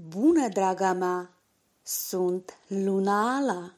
Bună, draga mea! Sunt Luna Ala!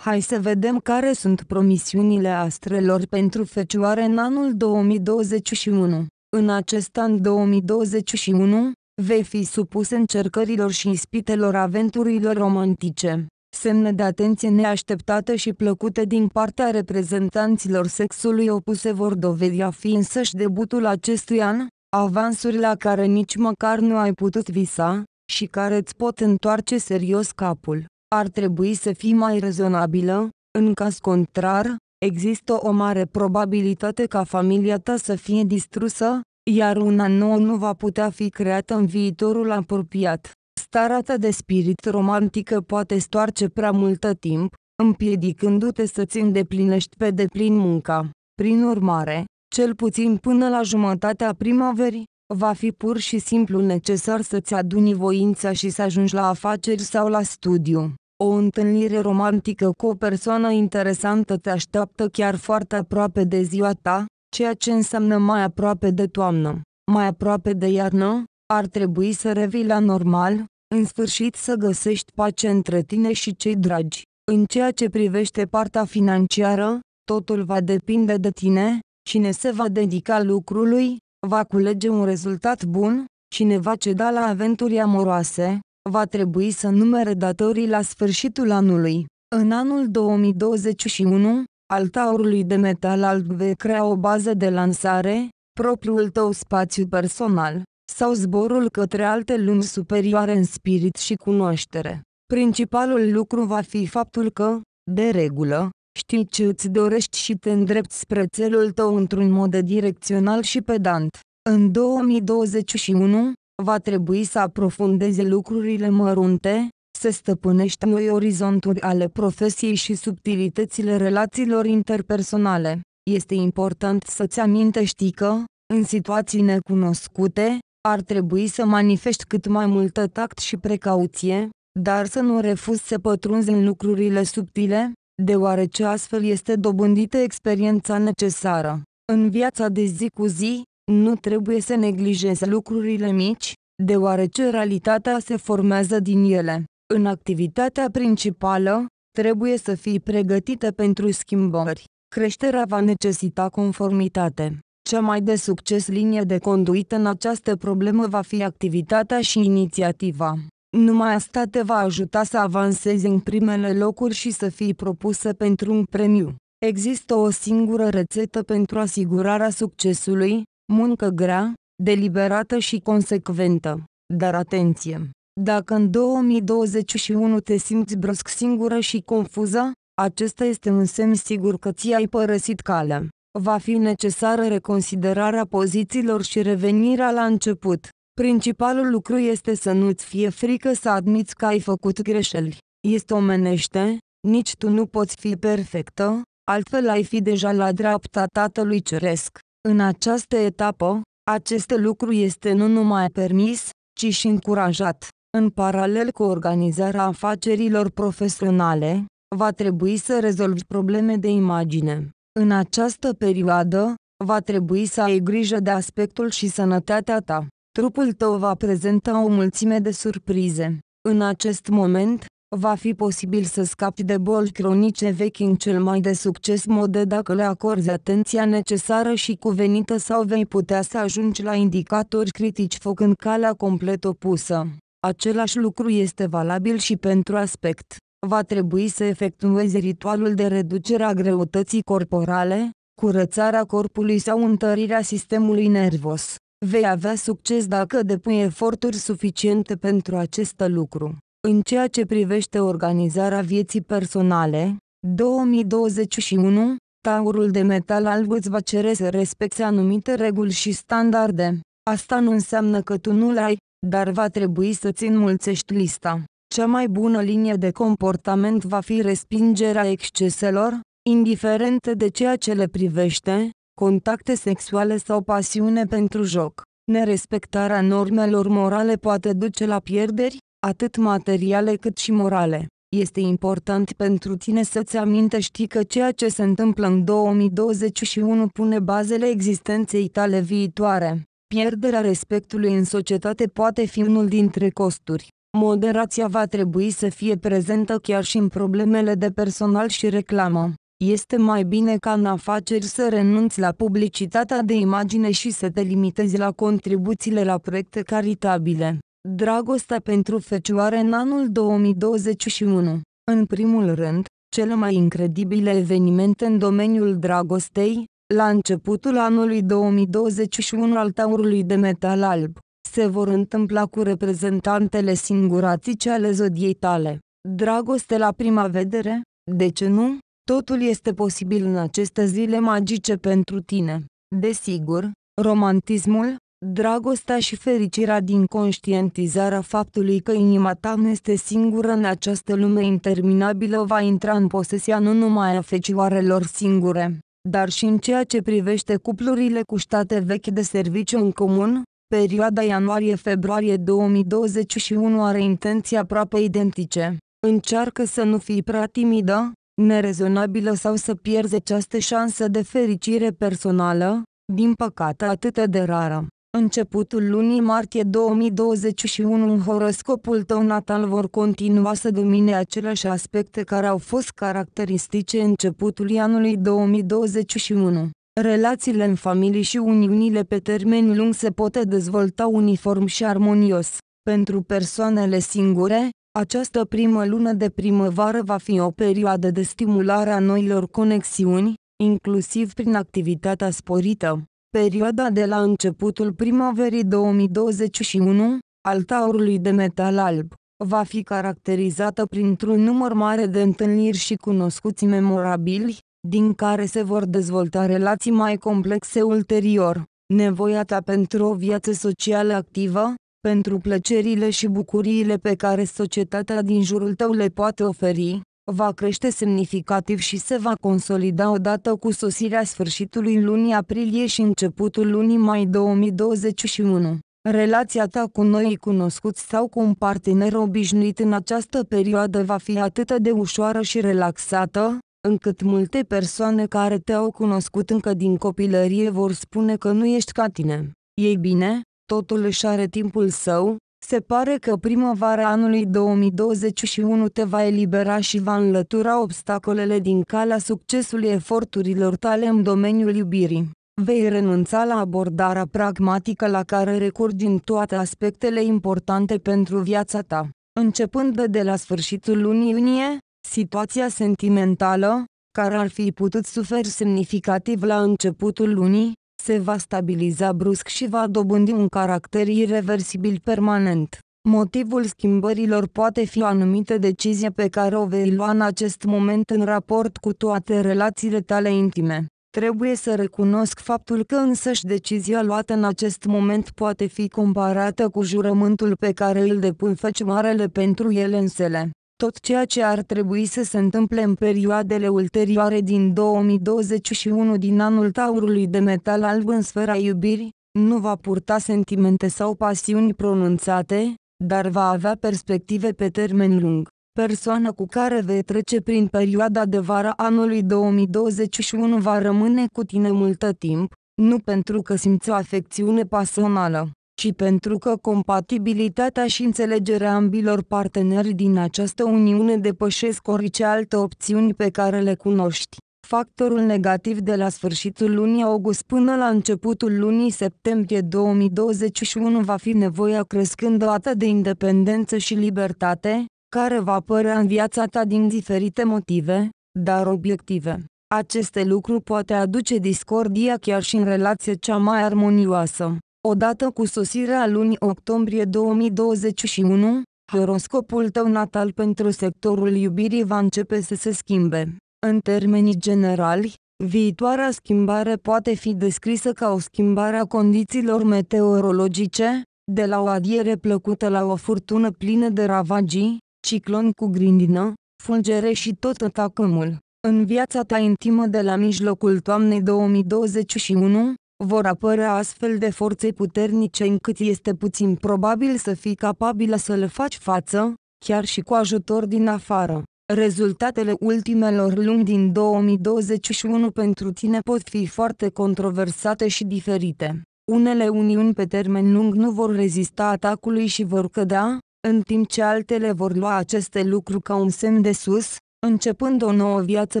Hai să vedem care sunt promisiunile astrelor pentru fecioare în anul 2021. În acest an 2021, vei fi supus încercărilor și ispitelor aventurilor romantice semne de atenție neașteptată și plăcute din partea reprezentanților sexului opuse vor dovedi a fi însăși debutul acestui an, avansuri la care nici măcar nu ai putut visa, și care îți pot întoarce serios capul. Ar trebui să fii mai rezonabilă, în caz contrar, există o mare probabilitate ca familia ta să fie distrusă, iar una nouă nu va putea fi creată în viitorul apropiat. Starea ta de spirit romantică poate stoarce prea multă timp, împiedicându-te să-ți îndeplinești pe deplin munca. Prin urmare, cel puțin până la jumătatea primăverii, va fi pur și simplu necesar să-ți aduni voința și să ajungi la afaceri sau la studiu. O întâlnire romantică cu o persoană interesantă te așteaptă chiar foarte aproape de ziua ta, ceea ce înseamnă mai aproape de toamnă. Mai aproape de iarnă, ar trebui să revii la normal, în sfârșit să găsești pace între tine și cei dragi. În ceea ce privește partea financiară, totul va depinde de tine, cine se va dedica lucrului, va culege un rezultat bun, cine va ceda la aventuri amoroase, va trebui să numere datorii la sfârșitul anului. În anul 2021, al taurului de metal alb vei crea o bază de lansare, propriul tău spațiu personal sau zborul către alte lumi superioare în spirit și cunoaștere. Principalul lucru va fi faptul că, de regulă, știi ce îți dorești și te îndrepți spre țelul tău într-un mod direcțional și pedant. În 2021, va trebui să aprofundeze lucrurile mărunte, să stăpânești noi orizonturi ale profesiei și subtilitățile relațiilor interpersonale. Este important să-ți amintești că, în situații necunoscute, ar trebui să manifesti cât mai multă tact și precauție, dar să nu refuzi să pătrunzi în lucrurile subtile, deoarece astfel este dobândită experiența necesară. În viața de zi cu zi, nu trebuie să neglijezi lucrurile mici, deoarece realitatea se formează din ele. În activitatea principală, trebuie să fii pregătită pentru schimbări. Creșterea va necesita conformitate. Cea mai de succes linie de conduită în această problemă va fi activitatea și inițiativa. Numai asta te va ajuta să avansezi în primele locuri și să fii propusă pentru un premiu. Există o singură rețetă pentru asigurarea succesului, muncă grea, deliberată și consecventă. Dar atenție! Dacă în 2021 te simți brusc singură și confuză, acesta este un semn sigur că ți-ai părăsit calea va fi necesară reconsiderarea pozițiilor și revenirea la început. Principalul lucru este să nu-ți fie frică să admiți că ai făcut greșeli. Este omenește, nici tu nu poți fi perfectă, altfel ai fi deja la dreapta Tatălui Ceresc. În această etapă, acest lucru este nu numai permis, ci și încurajat. În paralel cu organizarea afacerilor profesionale, va trebui să rezolvi probleme de imagine. În această perioadă, va trebui să ai grijă de aspectul și sănătatea ta. Trupul tău va prezenta o mulțime de surprize. În acest moment, va fi posibil să scapi de boli cronice vechi în cel mai de succes mod dacă le acorzi atenția necesară și cuvenită sau vei putea să ajungi la indicatori critici făcând calea complet opusă. Același lucru este valabil și pentru aspect va trebui să efectueze ritualul de reducere a greutății corporale, curățarea corpului sau întărirea sistemului nervos. Vei avea succes dacă depui eforturi suficiente pentru acest lucru. În ceea ce privește organizarea vieții personale, 2021, taurul de metal alb îți va cere să respecte anumite reguli și standarde. Asta nu înseamnă că tu nu l ai, dar va trebui să-ți înmulțești lista cea mai bună linie de comportament va fi respingerea exceselor, indiferent de ceea ce le privește, contacte sexuale sau pasiune pentru joc. Nerespectarea normelor morale poate duce la pierderi, atât materiale cât și morale. Este important pentru tine să-ți amintești că ceea ce se întâmplă în 2021 pune bazele existenței tale viitoare. Pierderea respectului în societate poate fi unul dintre costuri Moderația va trebui să fie prezentă chiar și în problemele de personal și reclamă. Este mai bine ca în afaceri să renunți la publicitatea de imagine și să te limitezi la contribuțiile la proiecte caritabile. Dragostea pentru fecioare în anul 2021. În primul rând, cele mai incredibile evenimente în domeniul dragostei, la începutul anului 2021 al taurului de metal alb se vor întâmpla cu reprezentantele singuratice ale zodiei tale. Dragoste la prima vedere? De ce nu? Totul este posibil în aceste zile magice pentru tine. Desigur, romantismul, dragostea și fericirea din conștientizarea faptului că inima ta nu este singură în această lume interminabilă va intra în posesia nu numai a fecioarelor singure, dar și în ceea ce privește cuplurile cu state vechi de serviciu în comun, Perioada ianuarie-februarie 2021 are intenții aproape identice. Încearcă să nu fii prea timidă, nerezonabilă sau să pierzi această șansă de fericire personală, din păcate atât de rară. Începutul lunii martie 2021 în horoscopul tău natal vor continua să domine aceleași aspecte care au fost caracteristice începutul anului 2021. Relațiile în familie și uniunile pe termen lung se pot dezvolta uniform și armonios. Pentru persoanele singure, această primă lună de primăvară va fi o perioadă de stimulare a noilor conexiuni, inclusiv prin activitatea sporită. Perioada de la începutul primăverii 2021, al taurului de metal alb, va fi caracterizată printr-un număr mare de întâlniri și cunoscuți memorabili, din care se vor dezvolta relații mai complexe ulterior. Nevoia ta pentru o viață socială activă, pentru plăcerile și bucuriile pe care societatea din jurul tău le poate oferi, va crește semnificativ și se va consolida odată cu sosirea sfârșitului lunii aprilie și începutul lunii mai 2021. Relația ta cu noi cunoscuți sau cu un partener obișnuit în această perioadă va fi atât de ușoară și relaxată, încât multe persoane care te-au cunoscut încă din copilărie vor spune că nu ești ca tine. Ei bine, totul își are timpul său, se pare că primăvara anului 2021 te va elibera și va înlătura obstacolele din calea succesului eforturilor tale în domeniul iubirii. Vei renunța la abordarea pragmatică la care recurgi din toate aspectele importante pentru viața ta. Începând de la sfârșitul lunii iunie, Situația sentimentală, care ar fi putut suferi semnificativ la începutul lunii, se va stabiliza brusc și va dobândi un caracter irreversibil permanent. Motivul schimbărilor poate fi o anumită decizie pe care o vei lua în acest moment în raport cu toate relațiile tale intime. Trebuie să recunosc faptul că însăși decizia luată în acest moment poate fi comparată cu jurământul pe care îl depun marele pentru ele însele tot ceea ce ar trebui să se întâmple în perioadele ulterioare din 2021 din anul taurului de metal alb în sfera iubirii, nu va purta sentimente sau pasiuni pronunțate, dar va avea perspective pe termen lung. Persoana cu care vei trece prin perioada de vară anului 2021 va rămâne cu tine multă timp, nu pentru că simți o afecțiune pasională, ci pentru că compatibilitatea și înțelegerea ambilor parteneri din această uniune depășesc orice alte opțiuni pe care le cunoști. Factorul negativ de la sfârșitul lunii august până la începutul lunii septembrie 2021 va fi nevoia crescândă a de independență și libertate, care va apărea în viața ta din diferite motive, dar obiective. Aceste lucruri poate aduce discordia chiar și în relație cea mai armonioasă. Odată cu sosirea lunii octombrie 2021, horoscopul tău natal pentru sectorul iubirii va începe să se schimbe. În termenii generali, viitoarea schimbare poate fi descrisă ca o schimbare a condițiilor meteorologice, de la o adiere plăcută la o furtună plină de ravagii, ciclon cu grindină, fulgere și tot atacămul. În viața ta intimă de la mijlocul toamnei 2021, vor apărea astfel de forțe puternice încât este puțin probabil să fii capabilă să le faci față, chiar și cu ajutor din afară. Rezultatele ultimelor luni din 2021 pentru tine pot fi foarte controversate și diferite. Unele uniuni pe termen lung nu vor rezista atacului și vor cădea, în timp ce altele vor lua aceste lucruri ca un semn de sus, începând o nouă viață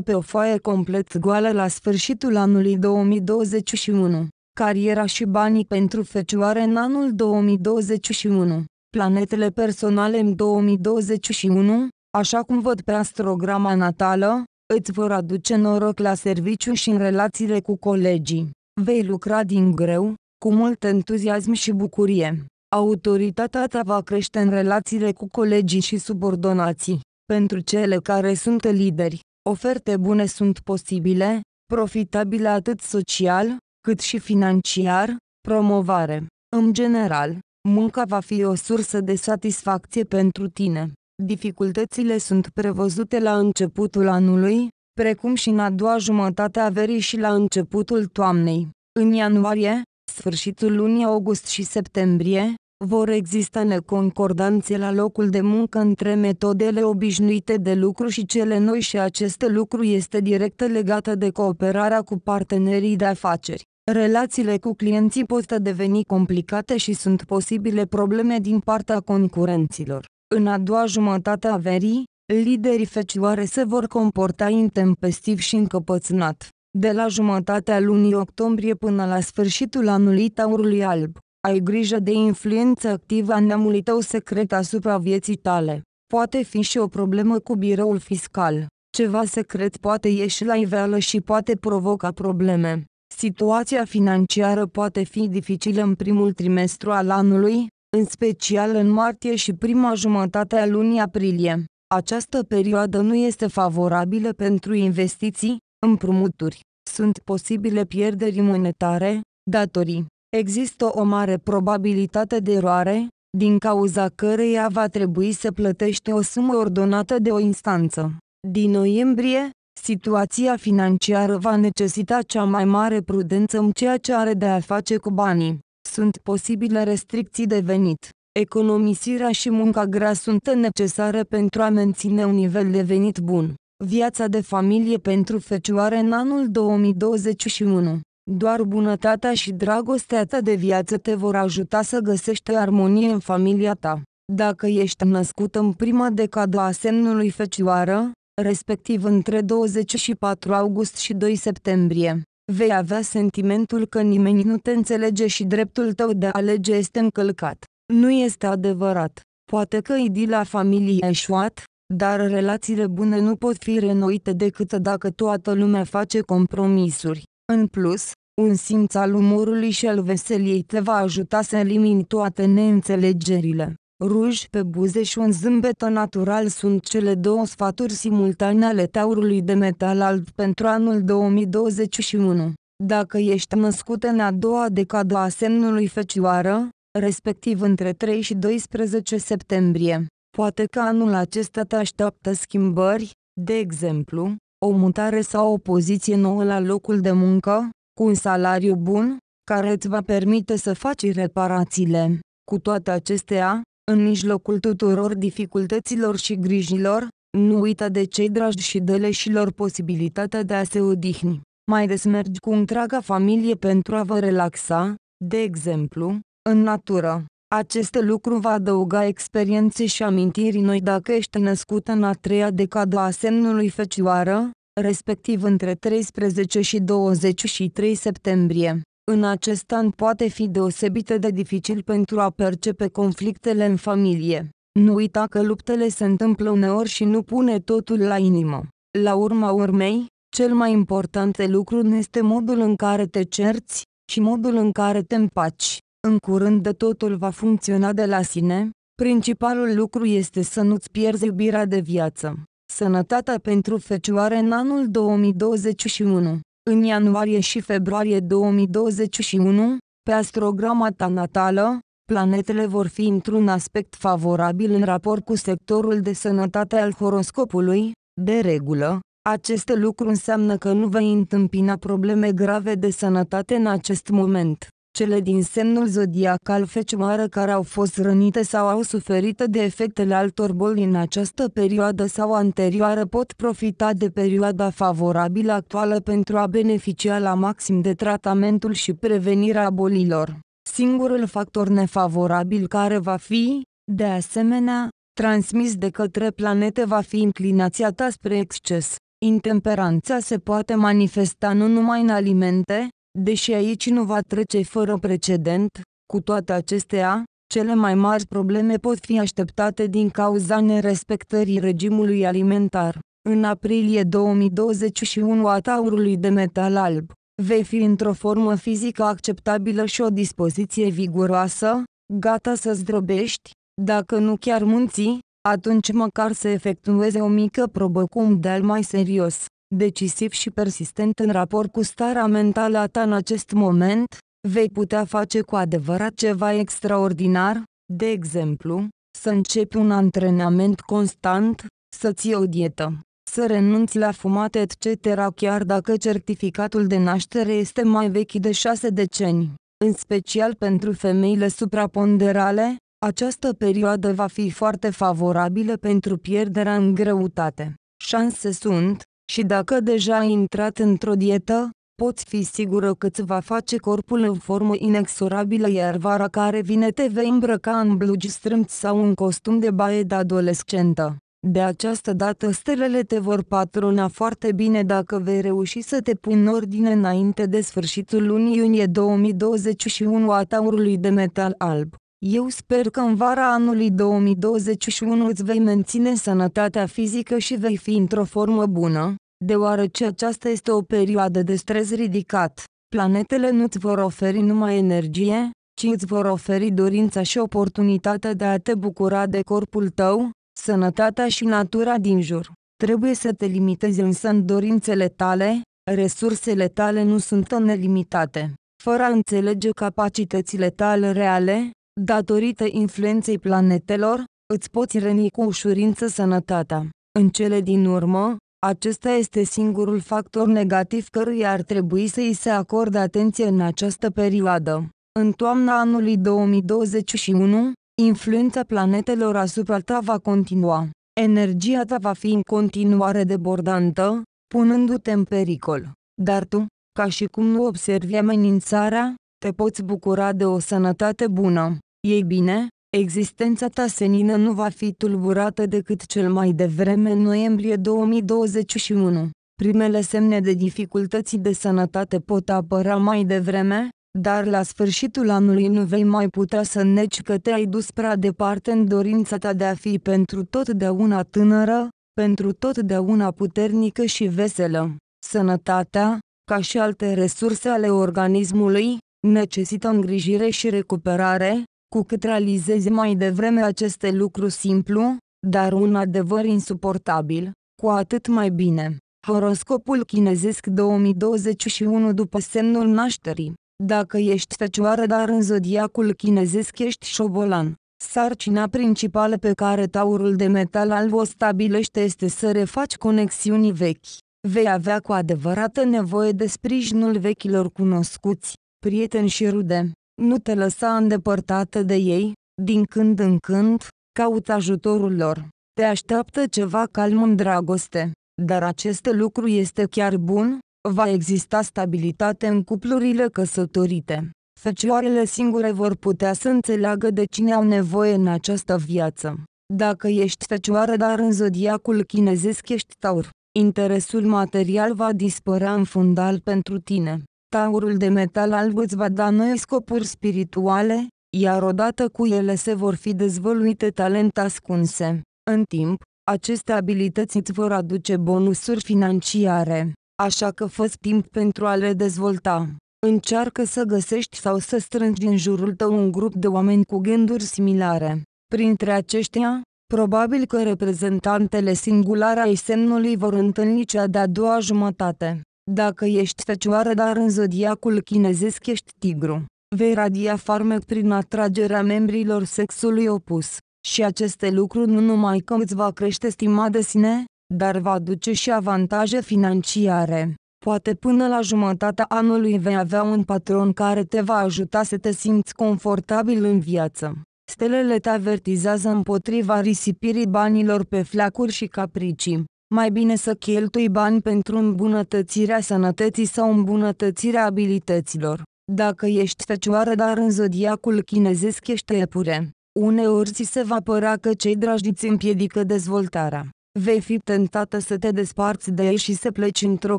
pe o foaie complet goală la sfârșitul anului 2021. Cariera și banii pentru fecioare în anul 2021. Planetele personale în 2021, așa cum văd pe astrograma natală, îți vor aduce noroc la serviciu și în relațiile cu colegii. Vei lucra din greu, cu mult entuziasm și bucurie. Autoritatea ta va crește în relațiile cu colegii și subordonații. Pentru cele care sunt lideri, oferte bune sunt posibile, profitabile atât social, cât și financiar, promovare. În general, munca va fi o sursă de satisfacție pentru tine. Dificultățile sunt prevăzute la începutul anului, precum și în a doua jumătate a verii și la începutul toamnei. În ianuarie, sfârșitul lunii august și septembrie, vor exista neconcordanțe la locul de muncă între metodele obișnuite de lucru și cele noi și acest lucru este direct legat de cooperarea cu partenerii de afaceri. Relațiile cu clienții pot deveni complicate și sunt posibile probleme din partea concurenților. În a doua jumătate a verii, liderii fecioare se vor comporta intempestiv și încăpățânat. De la jumătatea lunii octombrie până la sfârșitul anului taurului alb, ai grijă de influența activă a neamului tău secret asupra vieții tale. Poate fi și o problemă cu biroul fiscal. Ceva secret poate ieși la iveală și poate provoca probleme. Situația financiară poate fi dificilă în primul trimestru al anului, în special în martie și prima jumătate a lunii aprilie. Această perioadă nu este favorabilă pentru investiții, împrumuturi. Sunt posibile pierderi monetare, datorii există o mare probabilitate de eroare, din cauza căreia va trebui să plătești o sumă ordonată de o instanță. Din noiembrie, situația financiară va necesita cea mai mare prudență în ceea ce are de a face cu banii. Sunt posibile restricții de venit. Economisirea și munca grea sunt necesare pentru a menține un nivel de venit bun. Viața de familie pentru fecioare în anul 2021 doar bunătatea și dragostea ta de viață te vor ajuta să găsești armonie în familia ta. Dacă ești născut în prima decadă a semnului fecioară, respectiv între 24 august și 2 septembrie, vei avea sentimentul că nimeni nu te înțelege și dreptul tău de alege este încălcat. Nu este adevărat. Poate că idila familiei a eșuat, dar relațiile bune nu pot fi renoite decât dacă toată lumea face compromisuri. În plus, un simț al umorului și al veseliei te va ajuta să elimini toate neînțelegerile. Ruj pe buze și un zâmbet natural sunt cele două sfaturi simultane ale taurului de metal alb pentru anul 2021. Dacă ești născut în a doua decadă a semnului fecioară, respectiv între 3 și 12 septembrie, poate că anul acesta te așteaptă schimbări, de exemplu, o mutare sau o poziție nouă la locul de muncă, cu un salariu bun, care îți va permite să faci reparațiile. Cu toate acestea, în mijlocul tuturor dificultăților și grijilor, nu uita de cei dragi și de leșilor posibilitatea de a se odihni. Mai des mergi cu întreaga familie pentru a vă relaxa, de exemplu, în natură. Acest lucru va adăuga experiențe și amintiri noi dacă ești născut în a treia decadă a semnului fecioară, respectiv între 13 și 23 septembrie. În acest an poate fi deosebit de dificil pentru a percepe conflictele în familie. Nu uita că luptele se întâmplă uneori și nu pune totul la inimă. La urma urmei, cel mai important lucru este modul în care te cerți și modul în care te împaci. În curând totul va funcționa de la sine, principalul lucru este să nu-ți pierzi iubirea de viață. Sănătatea pentru fecioare în anul 2021 În ianuarie și februarie 2021, pe astrograma ta natală, planetele vor fi într-un aspect favorabil în raport cu sectorul de sănătate al horoscopului, de regulă, acest lucru înseamnă că nu vei întâmpina probleme grave de sănătate în acest moment cele din semnul zodiacal fecioară care au fost rănite sau au suferit de efectele altor boli în această perioadă sau anterioară pot profita de perioada favorabilă actuală pentru a beneficia la maxim de tratamentul și prevenirea bolilor. Singurul factor nefavorabil care va fi, de asemenea, transmis de către planete va fi inclinația ta spre exces. Intemperanța se poate manifesta nu numai în alimente, Deși aici nu va trece fără precedent, cu toate acestea, cele mai mari probleme pot fi așteptate din cauza nerespectării regimului alimentar. În aprilie 2021 a taurului de metal alb, vei fi într-o formă fizică acceptabilă și o dispoziție viguroasă, gata să zdrobești, dacă nu chiar munții, atunci măcar să efectueze o mică probă cum de mai serios decisiv și persistent în raport cu starea mentală a ta în acest moment, vei putea face cu adevărat ceva extraordinar, de exemplu, să începi un antrenament constant, să ții o dietă, să renunți la fumat etc. chiar dacă certificatul de naștere este mai vechi de șase decenii. În special pentru femeile supraponderale, această perioadă va fi foarte favorabilă pentru pierderea în greutate. Șanse sunt, și dacă deja ai intrat într-o dietă, poți fi sigură că îți va face corpul în formă inexorabilă iar vara care vine te vei îmbrăca în blugi strâmți sau un costum de baie de adolescentă. De această dată stelele te vor patrona foarte bine dacă vei reuși să te pui în ordine înainte de sfârșitul lunii iunie 2021 a taurului de metal alb. Eu sper că în vara anului 2021 îți vei menține sănătatea fizică și vei fi într-o formă bună, deoarece aceasta este o perioadă de stres ridicat. Planetele nu îți vor oferi numai energie, ci îți vor oferi dorința și oportunitatea de a te bucura de corpul tău, sănătatea și natura din jur. Trebuie să te limitezi însă în dorințele tale, resursele tale nu sunt nelimitate. Fără a înțelege capacitățile tale reale, Datorită influenței planetelor, îți poți răni cu ușurință sănătatea. În cele din urmă, acesta este singurul factor negativ căruia ar trebui să îi se acorde atenție în această perioadă. În toamna anului 2021, influența planetelor asupra ta va continua. Energia ta va fi în continuare debordantă, punându-te în pericol. Dar tu, ca și cum nu observi amenințarea, te poți bucura de o sănătate bună. Ei bine, existența ta senină nu va fi tulburată decât cel mai devreme în noiembrie 2021. Primele semne de dificultăți de sănătate pot apăra mai devreme, dar la sfârșitul anului nu vei mai putea să neci că te-ai dus prea departe în dorința ta de a fi pentru totdeauna tânără, pentru totdeauna puternică și veselă. Sănătatea, ca și alte resurse ale organismului, necesită îngrijire și recuperare, cu cât realizezi mai devreme aceste lucruri simplu, dar un adevăr insuportabil, cu atât mai bine. Horoscopul chinezesc 2021 după semnul nașterii. Dacă ești fecioară dar în zodiacul chinezesc ești șobolan, sarcina principală pe care taurul de metal alb o stabilește este să refaci conexiuni vechi. Vei avea cu adevărată nevoie de sprijinul vechilor cunoscuți, prieteni și rude. Nu te lăsa îndepărtată de ei, din când în când, cauți ajutorul lor. Te așteaptă ceva calm în dragoste, dar acest lucru este chiar bun, va exista stabilitate în cuplurile căsătorite. Fecioarele singure vor putea să înțeleagă de cine au nevoie în această viață. Dacă ești fecioară dar în zodiacul chinezesc ești taur, interesul material va dispărea în fundal pentru tine. Taurul de metal alb îți va da noi scopuri spirituale, iar odată cu ele se vor fi dezvăluite talente ascunse. În timp, aceste abilități îți vor aduce bonusuri financiare, așa că fă timp pentru a le dezvolta. Încearcă să găsești sau să strângi în jurul tău un grup de oameni cu gânduri similare. Printre aceștia, probabil că reprezentantele singulare ai semnului vor întâlni cea de-a doua jumătate. Dacă ești fecioară dar în zodiacul chinezesc ești tigru, vei radia farmec prin atragerea membrilor sexului opus. Și aceste lucruri nu numai că îți va crește stima de sine, dar va aduce și avantaje financiare. Poate până la jumătatea anului vei avea un patron care te va ajuta să te simți confortabil în viață. Stelele te avertizează împotriva risipirii banilor pe flacuri și capricii mai bine să cheltui bani pentru îmbunătățirea sănătății sau îmbunătățirea abilităților. Dacă ești fecioară dar în zodiacul chinezesc ești epure, uneori ți se va părea că cei dragi îți împiedică dezvoltarea. Vei fi tentată să te desparți de ei și să pleci într-o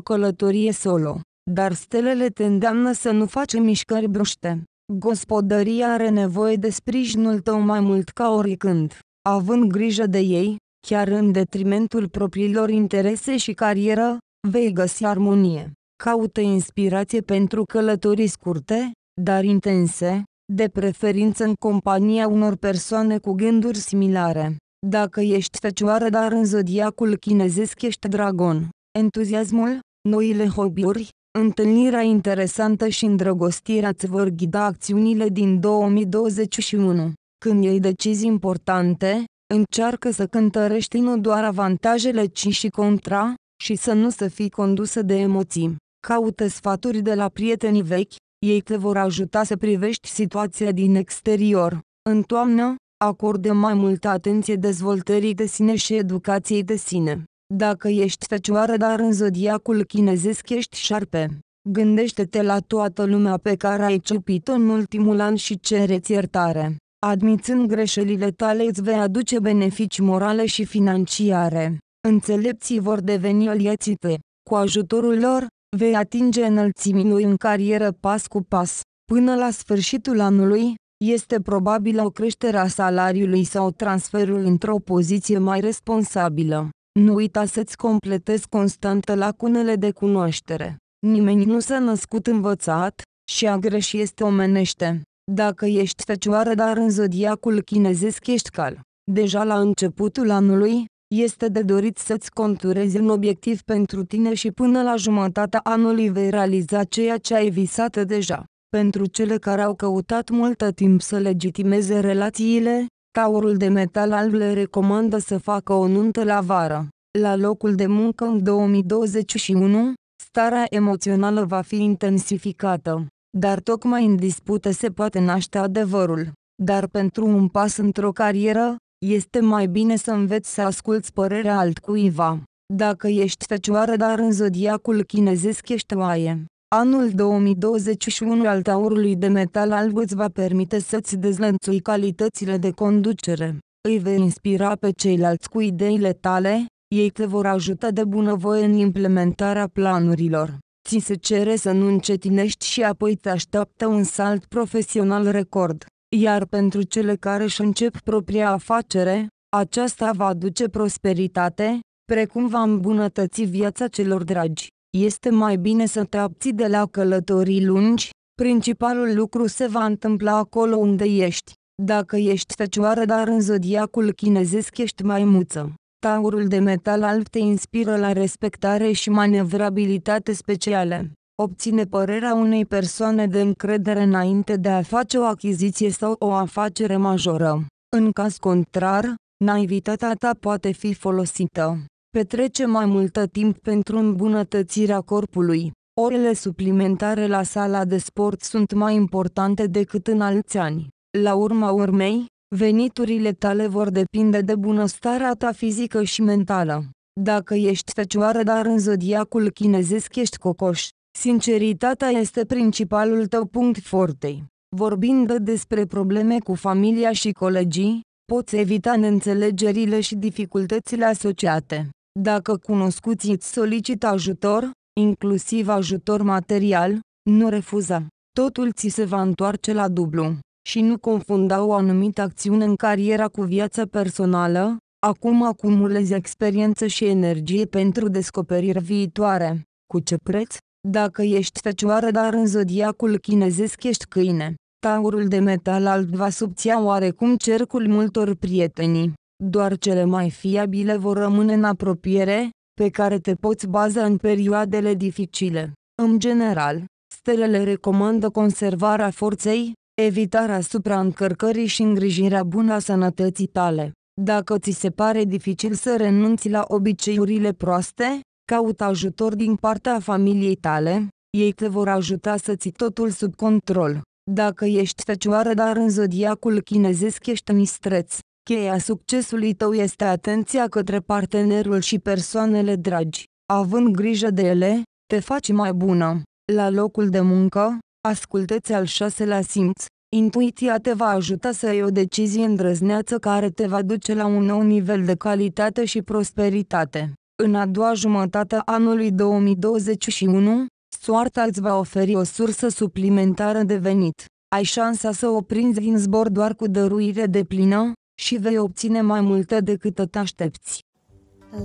călătorie solo, dar stelele te îndeamnă să nu faci mișcări bruște. Gospodăria are nevoie de sprijinul tău mai mult ca oricând. Având grijă de ei, chiar în detrimentul propriilor interese și carieră, vei găsi armonie. Caută inspirație pentru călătorii scurte, dar intense, de preferință în compania unor persoane cu gânduri similare. Dacă ești fecioară dar în zodiacul chinezesc ești dragon, entuziasmul, noile hobby-uri, întâlnirea interesantă și îndrăgostirea îți vor ghida acțiunile din 2021. Când iei decizii importante, Încearcă să cântărești nu doar avantajele, ci și contra, și să nu să fii condusă de emoții. Caută sfaturi de la prietenii vechi, ei te vor ajuta să privești situația din exterior. În toamnă, acordă mai multă atenție dezvoltării de sine și educației de sine. Dacă ești fecioară dar în zodiacul chinezesc ești șarpe, gândește-te la toată lumea pe care ai ciupit în ultimul an și cereți iertare. Admițând greșelile tale îți vei aduce beneficii morale și financiare. Înțelepții vor deveni aliețite. Cu ajutorul lor, vei atinge înălțimii lui în carieră pas cu pas. Până la sfârșitul anului, este probabilă o creștere a salariului sau transferul într-o poziție mai responsabilă. Nu uita să-ți completezi constant lacunele de cunoaștere. Nimeni nu s-a născut învățat și a greși este omenește. Dacă ești fecioară dar în zodiacul chinezesc ești cal, deja la începutul anului, este de dorit să-ți conturezi un obiectiv pentru tine și până la jumătatea anului vei realiza ceea ce ai visat deja. Pentru cele care au căutat multă timp să legitimeze relațiile, taurul de metal alb le recomandă să facă o nuntă la vară. La locul de muncă în 2021, starea emoțională va fi intensificată. Dar tocmai în dispută se poate naște adevărul. Dar pentru un pas într-o carieră, este mai bine să înveți să asculți părerea altcuiva. Dacă ești fecioară dar în zodiacul chinezesc ești oaie, anul 2021 al taurului de metal alb îți va permite să-ți dezlănțui calitățile de conducere. Îi vei inspira pe ceilalți cu ideile tale, ei te vor ajuta de bunăvoie în implementarea planurilor. Ți se cere să nu încetinești și apoi te așteaptă un salt profesional record. Iar pentru cele care își încep propria afacere, aceasta va aduce prosperitate, precum va îmbunătăți viața celor dragi. Este mai bine să te abții de la călătorii lungi, principalul lucru se va întâmpla acolo unde ești. Dacă ești fecioară dar în zodiacul chinezesc ești mai muță. Taurul de metal alb te inspiră la respectare și manevrabilitate speciale. Obține părerea unei persoane de încredere înainte de a face o achiziție sau o afacere majoră. În caz contrar, naivitatea ta poate fi folosită. Petrece mai multă timp pentru îmbunătățirea corpului. Orele suplimentare la sala de sport sunt mai importante decât în alți ani. La urma urmei, Veniturile tale vor depinde de bunăstarea ta fizică și mentală. Dacă ești fecioară dar în zodiacul chinezesc ești cocoș, sinceritatea este principalul tău punct forte. Vorbind despre probleme cu familia și colegii, poți evita neînțelegerile și dificultățile asociate. Dacă cunoscuții îți solicită ajutor, inclusiv ajutor material, nu refuza. Totul ți se va întoarce la dublu și nu confunda o anumită acțiune în cariera cu viața personală, acum acumulezi experiență și energie pentru descoperiri viitoare. Cu ce preț? Dacă ești fecioară dar în zodiacul chinezesc ești câine, taurul de metal alb va subția oarecum cercul multor prietenii. Doar cele mai fiabile vor rămâne în apropiere, pe care te poți baza în perioadele dificile. În general, stelele recomandă conservarea forței, evitarea supraîncărcării și îngrijirea bună a sănătății tale. Dacă ți se pare dificil să renunți la obiceiurile proaste, caut ajutor din partea familiei tale, ei te vor ajuta să ții totul sub control. Dacă ești fecioară dar în zodiacul chinezesc ești mistreț, cheia succesului tău este atenția către partenerul și persoanele dragi. Având grijă de ele, te faci mai bună. La locul de muncă, Ascultă-ți al șaselea simț, intuiția te va ajuta să iei o decizie îndrăzneață care te va duce la un nou nivel de calitate și prosperitate. În a doua jumătate a anului 2021, soarta îți va oferi o sursă suplimentară de venit. Ai șansa să o prinzi din zbor doar cu dăruire de plină și vei obține mai multe decât te aștepți.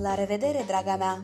La revedere, draga mea!